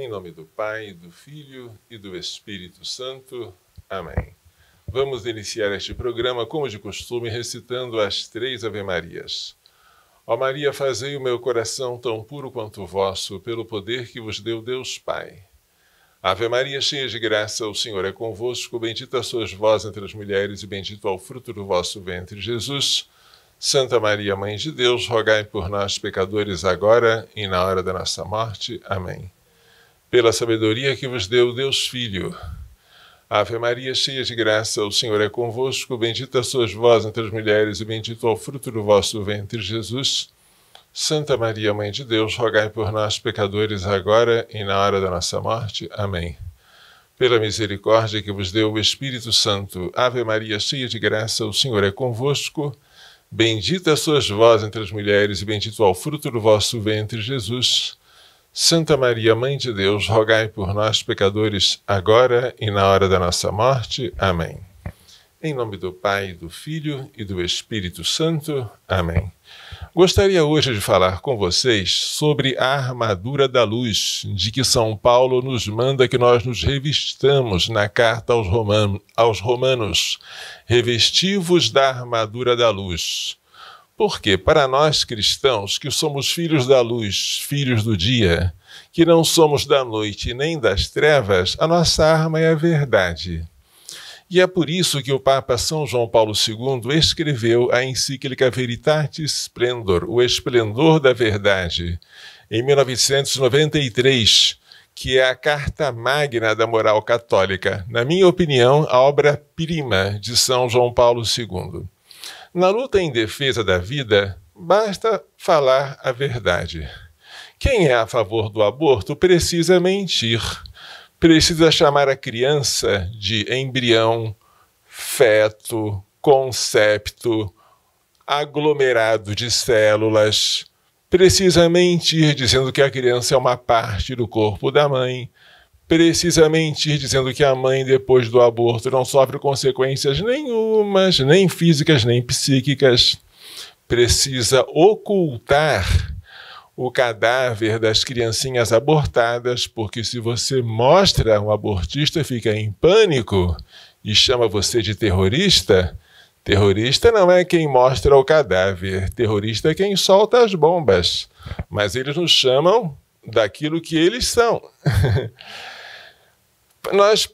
Em nome do Pai, do Filho e do Espírito Santo. Amém. Vamos iniciar este programa, como de costume, recitando as três Ave Marias. Ó Maria, fazei o meu coração tão puro quanto o vosso, pelo poder que vos deu Deus Pai. Ave Maria, cheia de graça, o Senhor é convosco. Bendita sois vós entre as mulheres, e bendito é o fruto do vosso ventre, Jesus. Santa Maria, Mãe de Deus, rogai por nós, pecadores, agora e na hora da nossa morte. Amém. Pela sabedoria que vos deu Deus Filho. Ave Maria, cheia de graça, o Senhor é convosco. Bendita sois vós entre as mulheres, e bendito é o fruto do vosso ventre, Jesus. Santa Maria, Mãe de Deus, rogai por nós, pecadores, agora e na hora da nossa morte. Amém. Pela misericórdia que vos deu o Espírito Santo, Ave Maria, cheia de graça, o Senhor é convosco. Bendita sois vós entre as mulheres, e bendito é o fruto do vosso ventre, Jesus. Santa Maria, Mãe de Deus, rogai por nós, pecadores, agora e na hora da nossa morte. Amém. Em nome do Pai, do Filho e do Espírito Santo. Amém. Gostaria hoje de falar com vocês sobre a armadura da luz, de que São Paulo nos manda que nós nos revistamos na carta aos, romanos, aos romanos revestivos da armadura da luz. Porque para nós cristãos, que somos filhos da luz, filhos do dia, que não somos da noite nem das trevas, a nossa arma é a verdade. E é por isso que o Papa São João Paulo II escreveu a encíclica Veritatis Splendor, o esplendor da verdade, em 1993, que é a carta magna da moral católica, na minha opinião, a obra-prima de São João Paulo II. Na luta em defesa da vida, basta falar a verdade. Quem é a favor do aborto precisa mentir precisa chamar a criança de embrião, feto, concepto, aglomerado de células. Precisa mentir dizendo que a criança é uma parte do corpo da mãe. Precisa mentir dizendo que a mãe, depois do aborto, não sofre consequências nenhumas, nem físicas, nem psíquicas. Precisa ocultar o cadáver das criancinhas abortadas, porque se você mostra um abortista, fica em pânico e chama você de terrorista. Terrorista não é quem mostra o cadáver, terrorista é quem solta as bombas. Mas eles nos chamam daquilo que eles são. Nós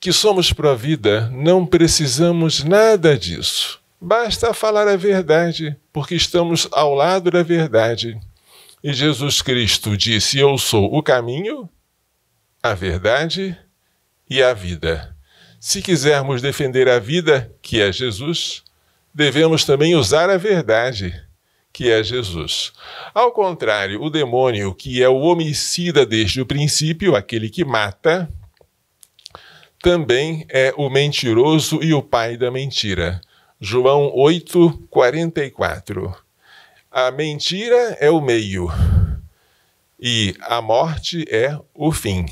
que somos pró-vida não precisamos nada disso. Basta falar a verdade, porque estamos ao lado da verdade. E Jesus Cristo disse: Eu sou o caminho, a verdade e a vida. Se quisermos defender a vida, que é Jesus, devemos também usar a verdade, que é Jesus. Ao contrário, o demônio, que é o homicida desde o princípio, aquele que mata, também é o mentiroso e o pai da mentira. João 8, 44. A mentira é o meio e a morte é o fim.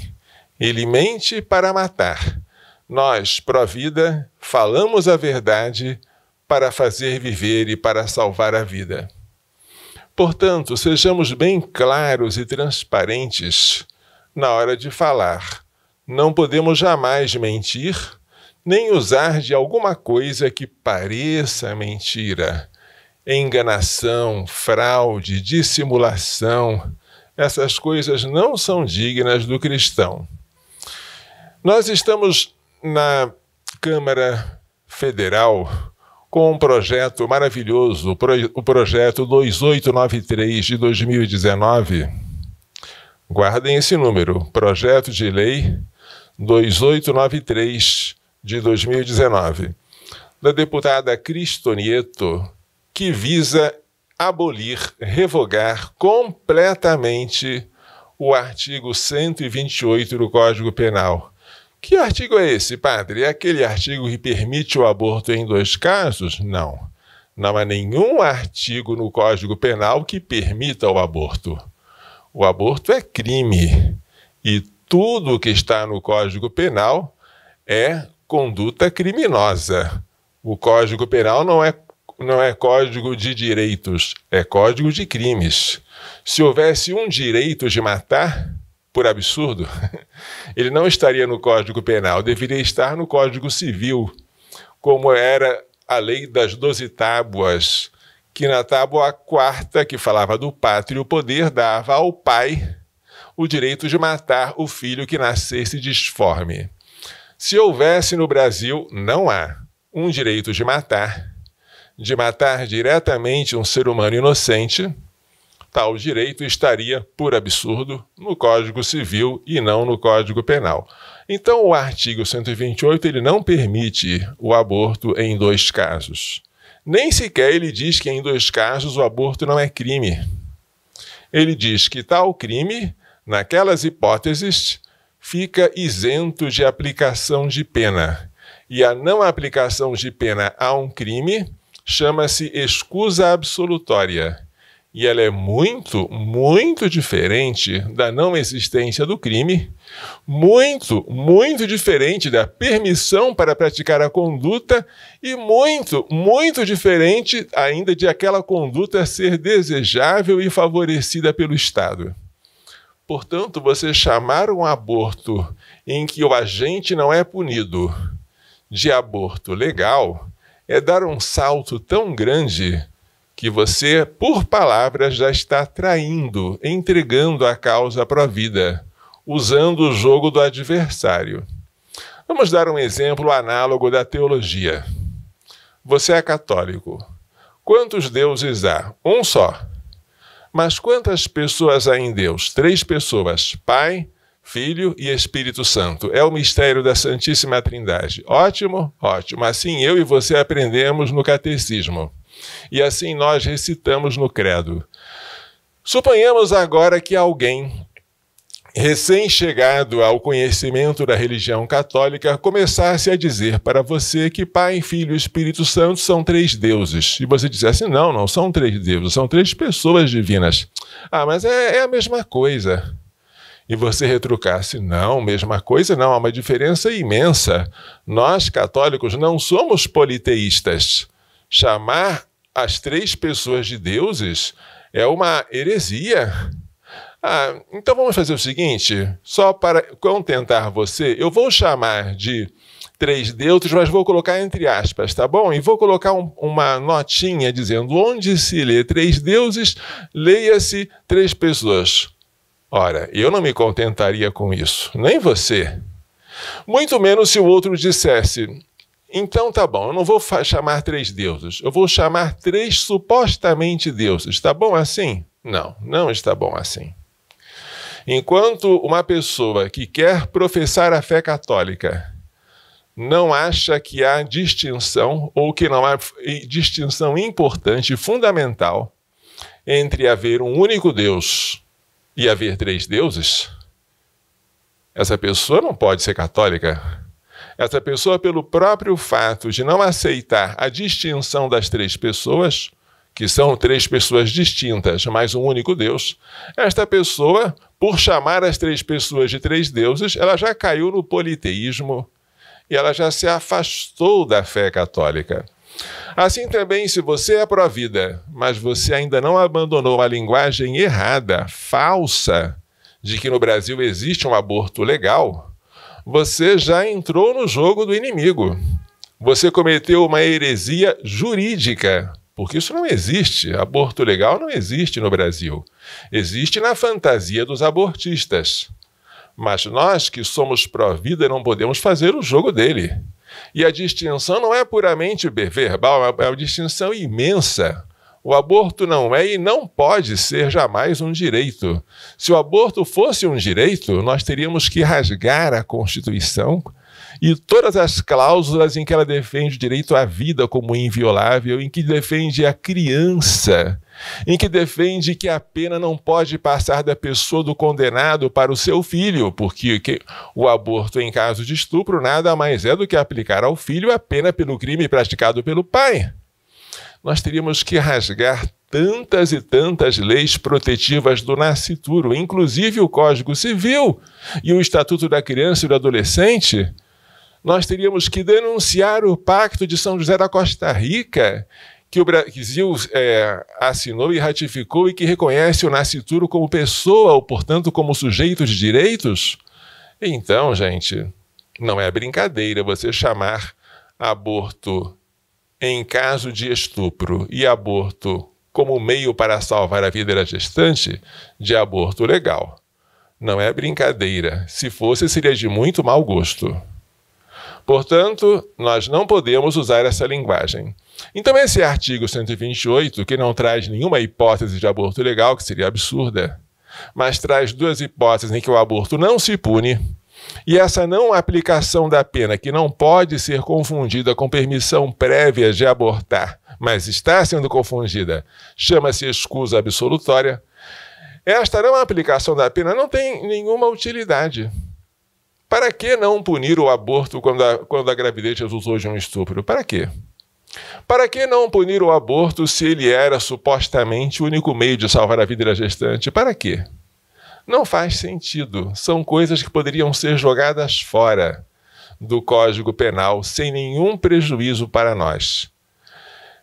Ele mente para matar. Nós, pró-vida, falamos a verdade para fazer viver e para salvar a vida. Portanto, sejamos bem claros e transparentes na hora de falar. Não podemos jamais mentir, nem usar de alguma coisa que pareça mentira enganação, fraude, dissimulação, essas coisas não são dignas do cristão. Nós estamos na Câmara Federal com um projeto maravilhoso, o projeto 2893 de 2019. Guardem esse número, projeto de lei 2893 de 2019, da deputada Cristonieto, que visa abolir, revogar completamente o artigo 128 do Código Penal. Que artigo é esse, padre? É aquele artigo que permite o aborto em dois casos? Não. Não há nenhum artigo no Código Penal que permita o aborto. O aborto é crime e tudo que está no Código Penal é conduta criminosa. O Código Penal não é não é código de direitos, é código de crimes. Se houvesse um direito de matar, por absurdo, ele não estaria no Código Penal, deveria estar no Código Civil, como era a lei das doze tábuas, que na tábua quarta, que falava do pátrio poder, dava ao pai o direito de matar o filho que nascesse disforme. Se houvesse no Brasil, não há um direito de matar, de matar diretamente um ser humano inocente, tal direito estaria, por absurdo, no Código Civil e não no Código Penal. Então, o artigo 128 ele não permite o aborto em dois casos. Nem sequer ele diz que em dois casos o aborto não é crime. Ele diz que tal crime, naquelas hipóteses, fica isento de aplicação de pena. E a não aplicação de pena a um crime chama-se excusa absolutória. E ela é muito, muito diferente da não existência do crime, muito, muito diferente da permissão para praticar a conduta e muito, muito diferente ainda de aquela conduta ser desejável e favorecida pelo Estado. Portanto, você chamar um aborto em que o agente não é punido de aborto legal é dar um salto tão grande que você, por palavras, já está traindo, entregando a causa para a vida, usando o jogo do adversário. Vamos dar um exemplo análogo da teologia. Você é católico. Quantos deuses há? Um só. Mas quantas pessoas há em Deus? Três pessoas: Pai, Filho e Espírito Santo. É o mistério da Santíssima Trindade. Ótimo? Ótimo. Assim eu e você aprendemos no catecismo. E assim nós recitamos no credo. Suponhamos agora que alguém recém-chegado ao conhecimento da religião católica, começasse a dizer para você que Pai, Filho e Espírito Santo são três deuses. E você dissesse, não, não são três deuses, são três pessoas divinas. Ah, mas é, é a mesma coisa e você retrucasse, não, mesma coisa, não, há uma diferença imensa. Nós, católicos, não somos politeístas. Chamar as três pessoas de deuses é uma heresia. Ah, então vamos fazer o seguinte: só para contentar você, eu vou chamar de três deuses, mas vou colocar entre aspas, tá bom? E vou colocar um, uma notinha dizendo onde se lê três deuses, leia-se três pessoas. Ora, eu não me contentaria com isso, nem você. Muito menos se o outro dissesse: então tá bom, eu não vou chamar três deuses, eu vou chamar três supostamente deuses. Está bom assim? Não, não está bom assim. Enquanto uma pessoa que quer professar a fé católica não acha que há distinção ou que não há distinção importante, fundamental, entre haver um único Deus e haver três deuses, essa pessoa não pode ser católica. Essa pessoa, pelo próprio fato de não aceitar a distinção das três pessoas, que são três pessoas distintas, mas um único Deus, esta pessoa, por chamar as três pessoas de três deuses, ela já caiu no politeísmo e ela já se afastou da fé católica. Assim também, se você é pró-vida, mas você ainda não abandonou a linguagem errada, falsa, de que no Brasil existe um aborto legal, você já entrou no jogo do inimigo. Você cometeu uma heresia jurídica, porque isso não existe. Aborto legal não existe no Brasil. Existe na fantasia dos abortistas. Mas nós que somos pró-vida não podemos fazer o jogo dele. E a distinção não é puramente verbal, é, é uma distinção imensa. O aborto não é e não pode ser jamais um direito. Se o aborto fosse um direito, nós teríamos que rasgar a Constituição e todas as cláusulas em que ela defende o direito à vida como inviolável, em que defende a criança em que defende que a pena não pode passar da pessoa do condenado para o seu filho, porque o aborto em caso de estupro nada mais é do que aplicar ao filho a pena pelo crime praticado pelo pai. Nós teríamos que rasgar tantas e tantas leis protetivas do nascituro, inclusive o Código Civil e o Estatuto da Criança e do Adolescente. Nós teríamos que denunciar o Pacto de São José da Costa Rica que o Brasil é, assinou e ratificou e que reconhece o nascituro como pessoa, ou portanto como sujeito de direitos? Então, gente, não é brincadeira você chamar aborto em caso de estupro e aborto como meio para salvar a vida da gestante de aborto legal. Não é brincadeira. Se fosse, seria de muito mau gosto. Portanto, nós não podemos usar essa linguagem. Então, esse artigo 128, que não traz nenhuma hipótese de aborto legal, que seria absurda, mas traz duas hipóteses em que o aborto não se pune e essa não aplicação da pena, que não pode ser confundida com permissão prévia de abortar, mas está sendo confundida, chama-se excusa absolutória. Esta não aplicação da pena não tem nenhuma utilidade. Para que não punir o aborto quando a, quando a gravidez resultou de é um estupro? Para quê? Para que não punir o aborto se ele era supostamente o único meio de salvar a vida da gestante? Para quê? Não faz sentido. São coisas que poderiam ser jogadas fora do Código Penal sem nenhum prejuízo para nós.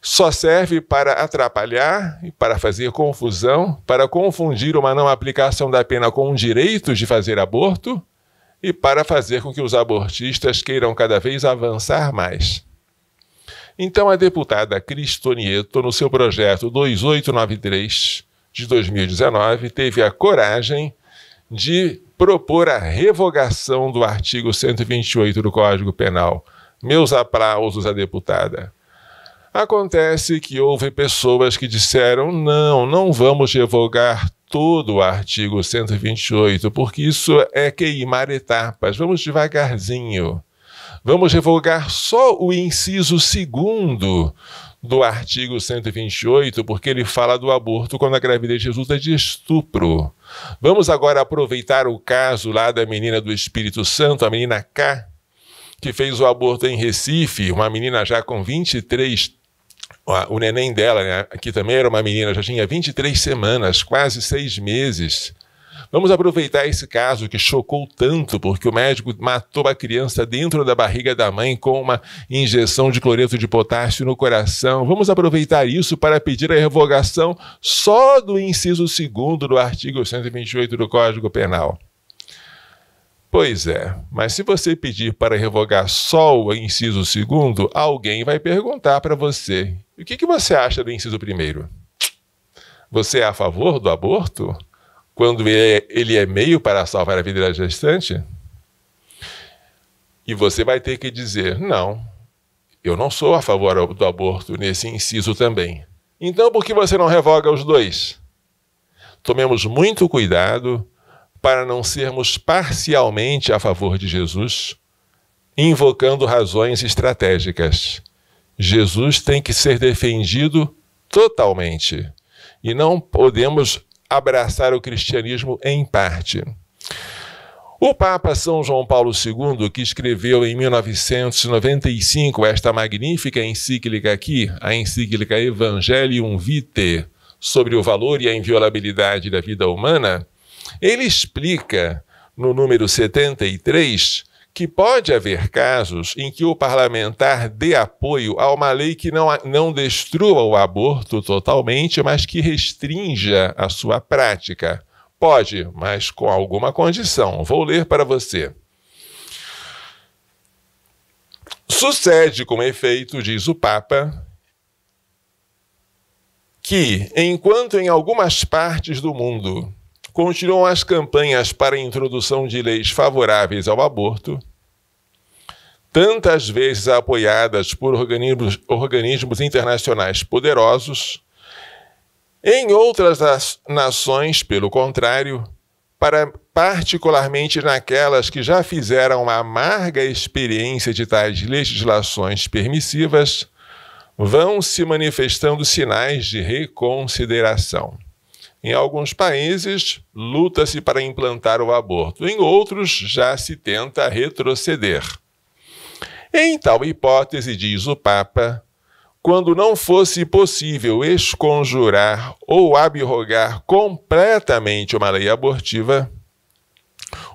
Só serve para atrapalhar e para fazer confusão, para confundir uma não aplicação da pena com o direito de fazer aborto e para fazer com que os abortistas queiram cada vez avançar mais. Então, a deputada Cristonieto, no seu projeto 2893 de 2019, teve a coragem de propor a revogação do artigo 128 do Código Penal. Meus aplausos à deputada. Acontece que houve pessoas que disseram: não, não vamos revogar todo o artigo 128, porque isso é queimar etapas. Vamos devagarzinho. Vamos revogar só o inciso segundo do artigo 128, porque ele fala do aborto quando a gravidez resulta é de estupro. Vamos agora aproveitar o caso lá da menina do Espírito Santo, a menina K, que fez o aborto em Recife, uma menina já com 23 o neném dela, né, que também era uma menina, já tinha 23 semanas, quase seis meses. Vamos aproveitar esse caso que chocou tanto, porque o médico matou a criança dentro da barriga da mãe com uma injeção de cloreto de potássio no coração. Vamos aproveitar isso para pedir a revogação só do inciso segundo do artigo 128 do Código Penal. Pois é, mas se você pedir para revogar só o inciso segundo, alguém vai perguntar para você: o que, que você acha do inciso primeiro? Você é a favor do aborto quando ele é, ele é meio para salvar a vida da gestante? E você vai ter que dizer: não, eu não sou a favor do aborto nesse inciso também. Então, por que você não revoga os dois? Tomemos muito cuidado para não sermos parcialmente a favor de Jesus, invocando razões estratégicas. Jesus tem que ser defendido totalmente. E não podemos abraçar o cristianismo em parte. O Papa São João Paulo II, que escreveu em 1995 esta magnífica encíclica aqui, a encíclica Evangelium Vitae, sobre o valor e a inviolabilidade da vida humana, ele explica no número 73 que pode haver casos em que o parlamentar dê apoio a uma lei que não, não destrua o aborto totalmente, mas que restrinja a sua prática. Pode, mas com alguma condição. Vou ler para você. Sucede com efeito, diz o Papa, que, enquanto em algumas partes do mundo continuam as campanhas para a introdução de leis favoráveis ao aborto, tantas vezes apoiadas por organismos, organismos internacionais poderosos, em outras nações, pelo contrário, para, particularmente naquelas que já fizeram uma amarga experiência de tais legislações permissivas, vão se manifestando sinais de reconsideração. Em alguns países, luta-se para implantar o aborto, em outros, já se tenta retroceder. Em tal hipótese, diz o Papa, quando não fosse possível esconjurar ou abrogar completamente uma lei abortiva,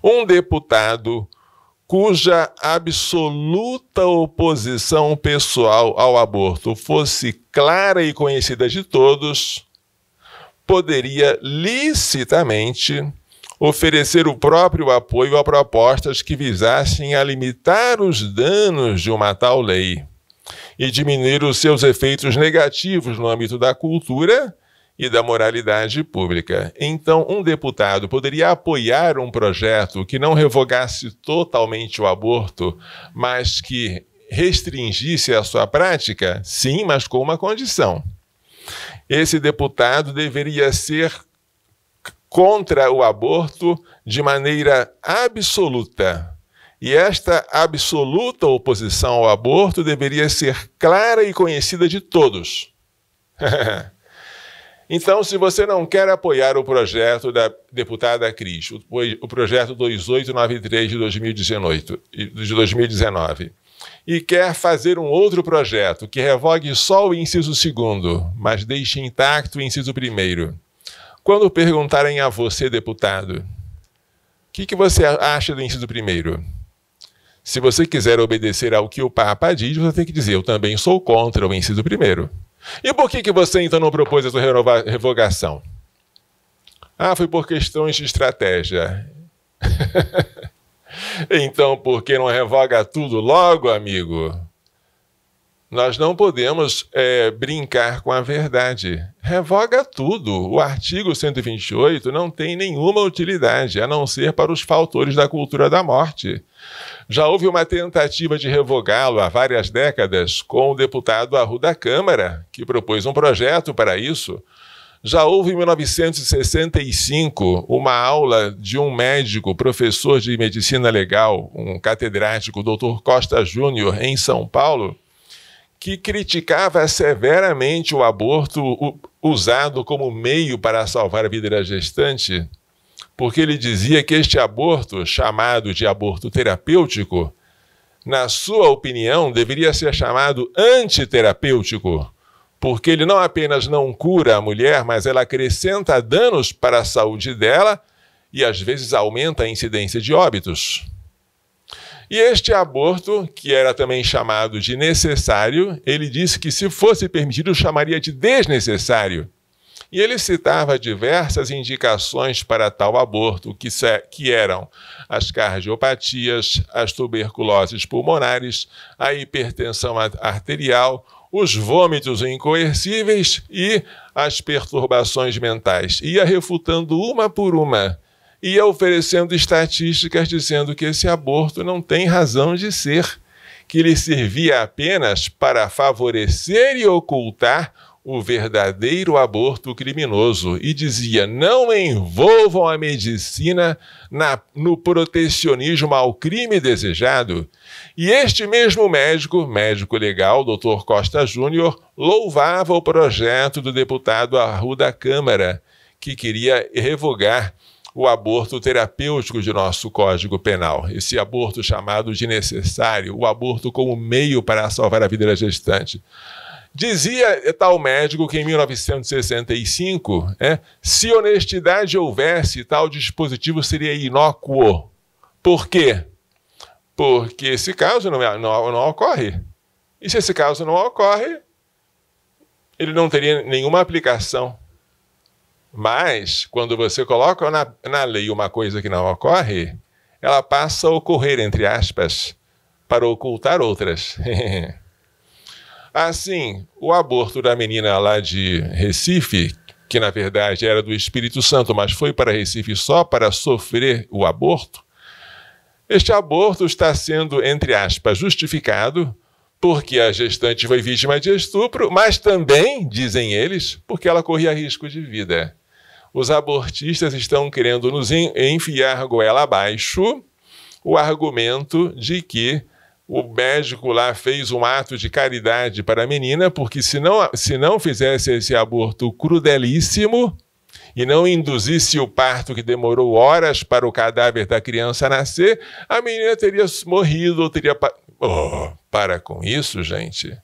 um deputado cuja absoluta oposição pessoal ao aborto fosse clara e conhecida de todos poderia licitamente oferecer o próprio apoio a propostas que visassem a limitar os danos de uma tal lei e diminuir os seus efeitos negativos no âmbito da cultura e da moralidade pública. Então, um deputado poderia apoiar um projeto que não revogasse totalmente o aborto, mas que restringisse a sua prática? Sim, mas com uma condição esse deputado deveria ser contra o aborto de maneira absoluta. E esta absoluta oposição ao aborto deveria ser clara e conhecida de todos. então, se você não quer apoiar o projeto da deputada Cris, o projeto 2893 de 2018, de 2019 e quer fazer um outro projeto que revogue só o inciso segundo, mas deixe intacto o inciso primeiro. Quando perguntarem a você, deputado, o que, que você acha do inciso primeiro? Se você quiser obedecer ao que o Papa diz, você tem que dizer: eu também sou contra o inciso primeiro. E por que, que você então não propôs sua revogação? Ah, foi por questões de estratégia. Então, por que não revoga tudo logo, amigo? Nós não podemos é, brincar com a verdade. Revoga tudo. O artigo 128 não tem nenhuma utilidade, a não ser para os faltores da cultura da morte. Já houve uma tentativa de revogá-lo há várias décadas com o deputado Arru da Câmara, que propôs um projeto para isso. Já houve em 1965 uma aula de um médico, professor de medicina legal, um catedrático, Dr. Costa Júnior, em São Paulo, que criticava severamente o aborto usado como meio para salvar a vida da gestante, porque ele dizia que este aborto, chamado de aborto terapêutico, na sua opinião, deveria ser chamado antiterapêutico porque ele não apenas não cura a mulher, mas ela acrescenta danos para a saúde dela e às vezes aumenta a incidência de óbitos. E este aborto, que era também chamado de necessário, ele disse que se fosse permitido, chamaria de desnecessário. E ele citava diversas indicações para tal aborto, que, que eram as cardiopatias, as tuberculoses pulmonares, a hipertensão arterial, os vômitos incoercíveis e as perturbações mentais. Ia refutando uma por uma, ia oferecendo estatísticas dizendo que esse aborto não tem razão de ser, que ele servia apenas para favorecer e ocultar o verdadeiro aborto criminoso e dizia: não envolvam a medicina na, no protecionismo ao crime desejado. E este mesmo médico, médico legal, Dr. Costa Júnior, louvava o projeto do deputado Arru da Câmara, que queria revogar o aborto terapêutico de nosso Código Penal, esse aborto chamado de necessário, o aborto como meio para salvar a vida da gestante. Dizia tal médico que em 1965, é, né, se honestidade houvesse, tal dispositivo seria inócuo. Por quê? Porque esse caso não, é, não, não ocorre. E se esse caso não ocorre, ele não teria nenhuma aplicação. Mas, quando você coloca na, na lei uma coisa que não ocorre, ela passa a ocorrer, entre aspas, para ocultar outras. Assim, o aborto da menina lá de Recife, que na verdade era do Espírito Santo, mas foi para Recife só para sofrer o aborto, este aborto está sendo, entre aspas, justificado porque a gestante foi vítima de estupro, mas também, dizem eles, porque ela corria risco de vida. Os abortistas estão querendo nos enfiar goela abaixo o argumento de que o médico lá fez um ato de caridade para a menina, porque se não, se não fizesse esse aborto crudelíssimo e não induzisse o parto que demorou horas para o cadáver da criança nascer, a menina teria morrido ou teria. Oh, para com isso, gente.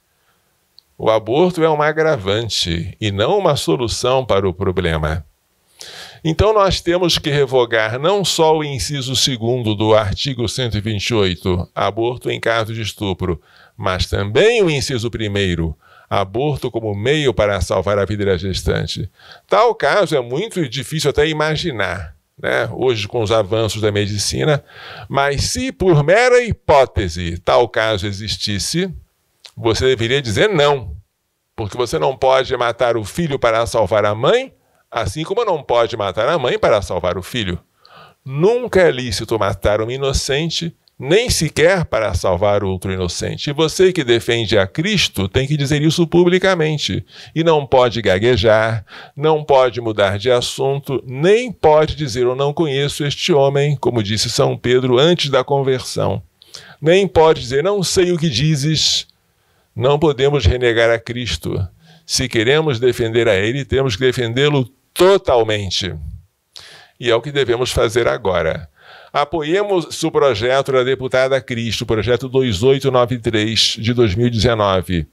O aborto é um agravante e não uma solução para o problema. Então, nós temos que revogar não só o inciso 2 do artigo 128, aborto em caso de estupro, mas também o inciso 1 aborto como meio para salvar a vida da gestante. Tal caso é muito difícil até imaginar, né? hoje com os avanços da medicina, mas se por mera hipótese tal caso existisse, você deveria dizer não, porque você não pode matar o filho para salvar a mãe Assim como não pode matar a mãe para salvar o filho. Nunca é lícito matar um inocente, nem sequer para salvar outro inocente. E você que defende a Cristo tem que dizer isso publicamente. E não pode gaguejar, não pode mudar de assunto, nem pode dizer eu não conheço este homem, como disse São Pedro antes da conversão. Nem pode dizer não sei o que dizes. Não podemos renegar a Cristo. Se queremos defender a Ele, temos que defendê-lo totalmente. E é o que devemos fazer agora. Apoiemos o projeto da deputada Cristo, o projeto 2893 de 2019,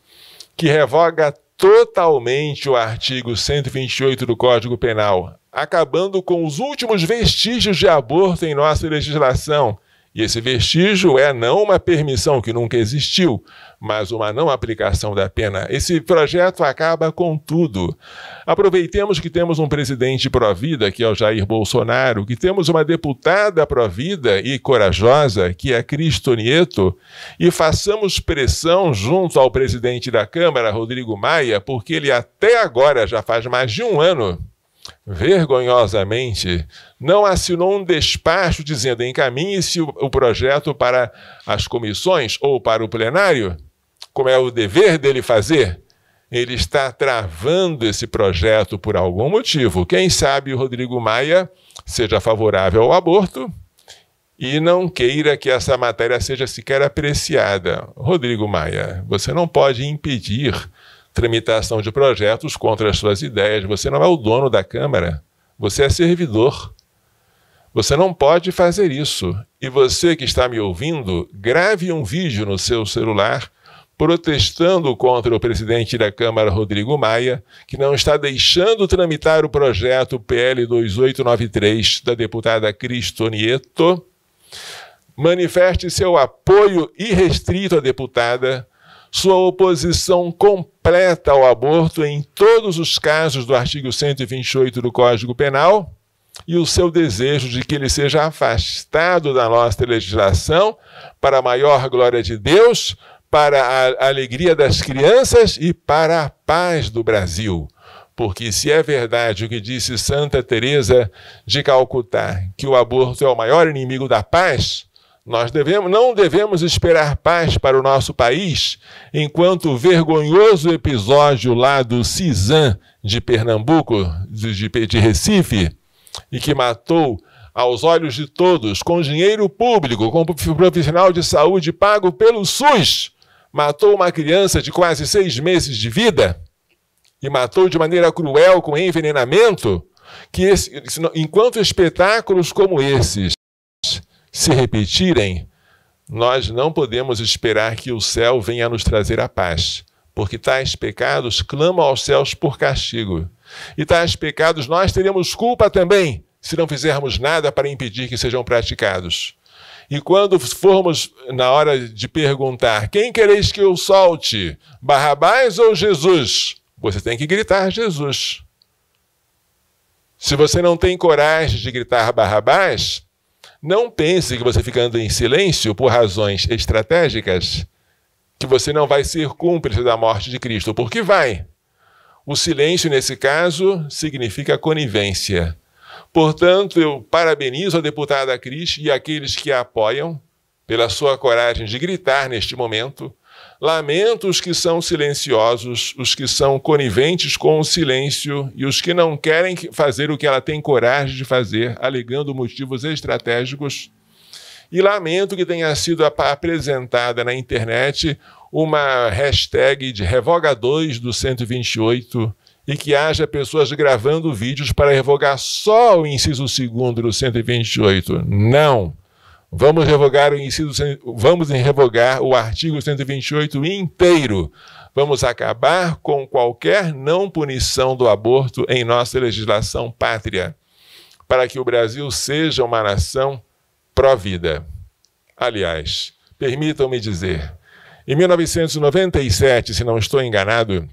que revoga totalmente o artigo 128 do Código Penal, acabando com os últimos vestígios de aborto em nossa legislação e esse vestígio é não uma permissão que nunca existiu, mas uma não aplicação da pena. Esse projeto acaba com tudo. Aproveitemos que temos um presidente pró-vida, que é o Jair Bolsonaro, que temos uma deputada pró-vida e corajosa, que é Cristo Nieto, e façamos pressão junto ao presidente da Câmara, Rodrigo Maia, porque ele até agora já faz mais de um ano vergonhosamente, não assinou um despacho dizendo encaminhe-se o projeto para as comissões ou para o plenário, como é o dever dele fazer. Ele está travando esse projeto por algum motivo. Quem sabe o Rodrigo Maia seja favorável ao aborto e não queira que essa matéria seja sequer apreciada. Rodrigo Maia, você não pode impedir tramitação de projetos contra as suas ideias. Você não é o dono da Câmara, você é servidor. Você não pode fazer isso. E você que está me ouvindo, grave um vídeo no seu celular protestando contra o presidente da Câmara, Rodrigo Maia, que não está deixando tramitar o projeto PL 2893 da deputada Cristonieto. Manifeste seu apoio irrestrito à deputada sua oposição completa ao aborto em todos os casos do artigo 128 do Código Penal e o seu desejo de que ele seja afastado da nossa legislação para a maior glória de Deus, para a alegria das crianças e para a paz do Brasil. Porque se é verdade o que disse Santa Teresa de Calcutá, que o aborto é o maior inimigo da paz, nós devemos, não devemos esperar paz para o nosso país enquanto o vergonhoso episódio lá do Cisan de Pernambuco, de, de Recife, e que matou aos olhos de todos, com dinheiro público, com profissional de saúde pago pelo SUS, matou uma criança de quase seis meses de vida e matou de maneira cruel com envenenamento, que esse, enquanto espetáculos como esses se repetirem, nós não podemos esperar que o céu venha nos trazer a paz, porque tais pecados clamam aos céus por castigo. E tais pecados nós teremos culpa também, se não fizermos nada para impedir que sejam praticados. E quando formos na hora de perguntar: quem quereis que eu solte, Barrabás ou Jesus? Você tem que gritar Jesus. Se você não tem coragem de gritar Barrabás, não pense que você ficando em silêncio por razões estratégicas, que você não vai ser cúmplice da morte de Cristo, porque vai. O silêncio, nesse caso, significa conivência. Portanto, eu parabenizo a deputada Cris e aqueles que a apoiam pela sua coragem de gritar neste momento Lamento os que são silenciosos, os que são coniventes com o silêncio e os que não querem fazer o que ela tem coragem de fazer, alegando motivos estratégicos. E lamento que tenha sido apresentada na internet uma hashtag de revogadores do 128 e que haja pessoas gravando vídeos para revogar só o inciso segundo do 128. Não! Vamos revogar o inciso, vamos revogar o artigo 128 inteiro. Vamos acabar com qualquer não punição do aborto em nossa legislação pátria, para que o Brasil seja uma nação pró-vida. Aliás, permitam-me dizer, em 1997, se não estou enganado,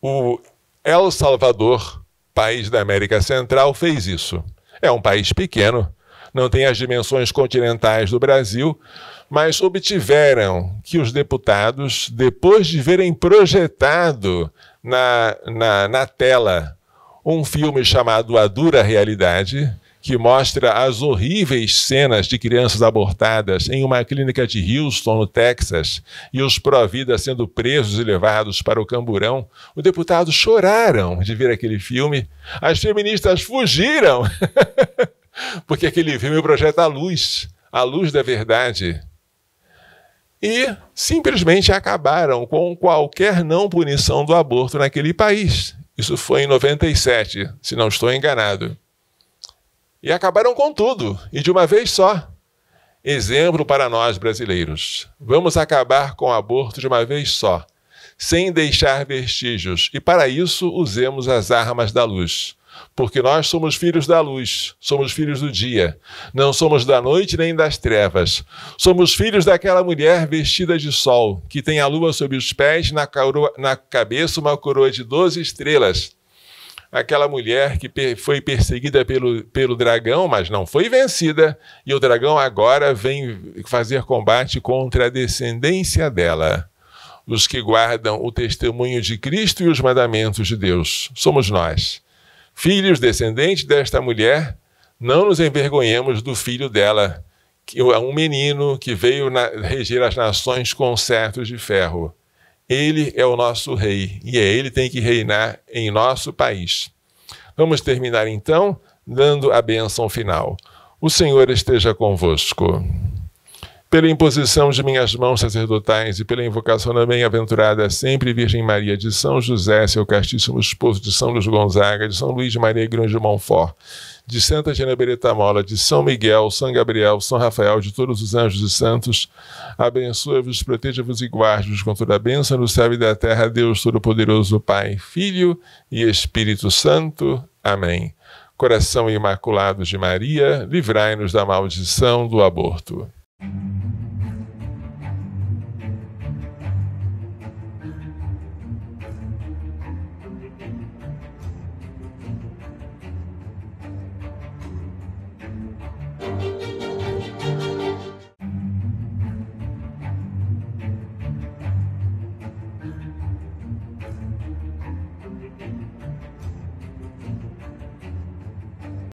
o El Salvador, país da América Central, fez isso. É um país pequeno, não tem as dimensões continentais do Brasil, mas obtiveram que os deputados, depois de verem projetado na, na, na tela um filme chamado A Dura Realidade, que mostra as horríveis cenas de crianças abortadas em uma clínica de Houston, no Texas, e os pró-vida sendo presos e levados para o camburão, os deputados choraram de ver aquele filme, as feministas fugiram. Porque aquele filme projeta a luz, a luz da verdade. E simplesmente acabaram com qualquer não punição do aborto naquele país. Isso foi em 97, se não estou enganado. E acabaram com tudo, e de uma vez só. Exemplo para nós brasileiros. Vamos acabar com o aborto de uma vez só, sem deixar vestígios, e para isso usemos as armas da luz porque nós somos filhos da luz, somos filhos do dia, não somos da noite nem das trevas. Somos filhos daquela mulher vestida de sol, que tem a lua sob os pés, na, na cabeça uma coroa de 12 estrelas. Aquela mulher que per, foi perseguida pelo, pelo dragão, mas não foi vencida, e o dragão agora vem fazer combate contra a descendência dela os que guardam o testemunho de Cristo e os mandamentos de Deus. Somos nós. Filhos descendentes desta mulher, não nos envergonhemos do filho dela, que é um menino que veio na, reger as nações com certos de ferro. Ele é o nosso rei e é ele que tem que reinar em nosso país. Vamos terminar então dando a benção final. O Senhor esteja convosco pela imposição de minhas mãos sacerdotais e pela invocação da bem-aventurada sempre Virgem Maria de São José, seu castíssimo esposo, de São Luís Gonzaga, de São Luís de Maria Grande de Montfort, de Santa Beretta Mola, de São Miguel, São Gabriel, São Rafael, de todos os anjos e santos, abençoe-vos, proteja-vos e guarde-vos com toda a bênção do céu e da terra, Deus Todo-Poderoso, Pai, Filho e Espírito Santo. Amém. Coração Imaculado de Maria, livrai-nos da maldição do aborto. Thank you.